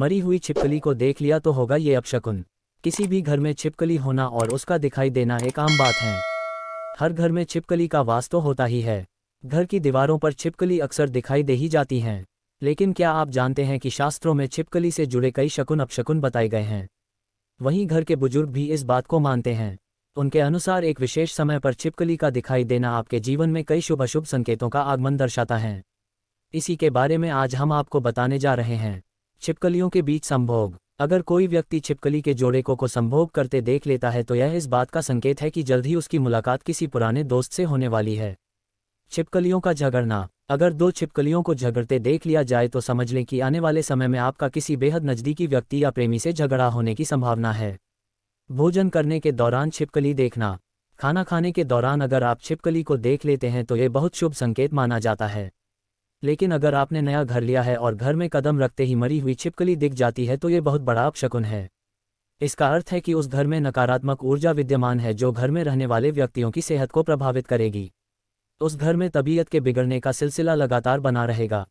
मरी हुई छिपकली को देख लिया तो होगा ये अपशकुन किसी भी घर में छिपकली होना और उसका दिखाई देना एक आम बात है हर घर में छिपकली का वास्तव तो होता ही है घर की दीवारों पर छिपकली अक्सर दिखाई दे ही जाती हैं लेकिन क्या आप जानते हैं कि शास्त्रों में छिपकली से जुड़े कई शकुन अपशकुन बताए गए हैं वहीं घर के बुजुर्ग भी इस बात को मानते हैं उनके अनुसार एक विशेष समय पर छिपकली का दिखाई देना आपके जीवन में कई शुभ अशुभ संकेतों का आगमन दर्शाता है इसी के बारे में आज हम आपको बताने जा रहे हैं छिपकलियों के बीच संभोग अगर कोई व्यक्ति छिपकली के जोड़े को को संभोग करते देख लेता है तो यह इस बात का संकेत है कि जल्द ही उसकी मुलाकात किसी पुराने दोस्त से होने वाली है छिपकलियों का झगड़ना अगर दो छिपकलियों को झगड़ते देख लिया जाए तो समझ लें कि आने वाले समय में आपका किसी बेहद नज़दीकी व्यक्ति या प्रेमी से झगड़ा होने की संभावना है भोजन करने के दौरान छिपकली देखना खाना खाने के दौरान अगर आप छिपकली को देख लेते हैं तो ये बहुत शुभ संकेत माना जाता है लेकिन अगर आपने नया घर लिया है और घर में कदम रखते ही मरी हुई छिपकली दिख जाती है तो ये बहुत बड़ा अपशकुन है इसका अर्थ है कि उस घर में नकारात्मक ऊर्जा विद्यमान है जो घर में रहने वाले व्यक्तियों की सेहत को प्रभावित करेगी उस घर में तबीयत के बिगड़ने का सिलसिला लगातार बना रहेगा